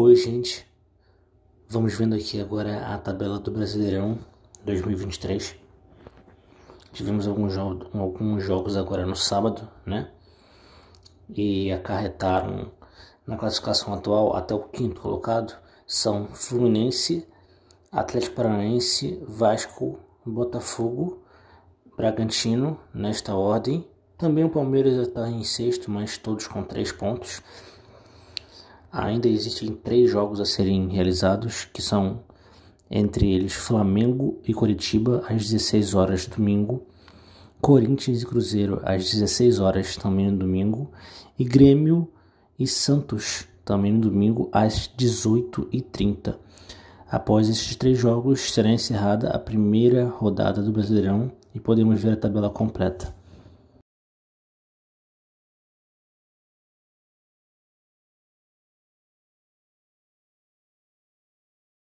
Oi, gente. Vamos vendo aqui agora a tabela do Brasileirão 2023. Tivemos alguns, jo alguns jogos agora no sábado, né? E acarretaram na classificação atual até o quinto colocado são Fluminense, Atlético Paranaense, Vasco, Botafogo, Bragantino, nesta ordem. Também o Palmeiras está em sexto, mas todos com três pontos. Ainda existem três jogos a serem realizados, que são entre eles Flamengo e Curitiba às 16 horas domingo, Corinthians e Cruzeiro às 16 horas também no domingo, e Grêmio e Santos também no domingo às 18h30. Após esses três jogos, será encerrada a primeira rodada do Brasileirão e podemos ver a tabela completa.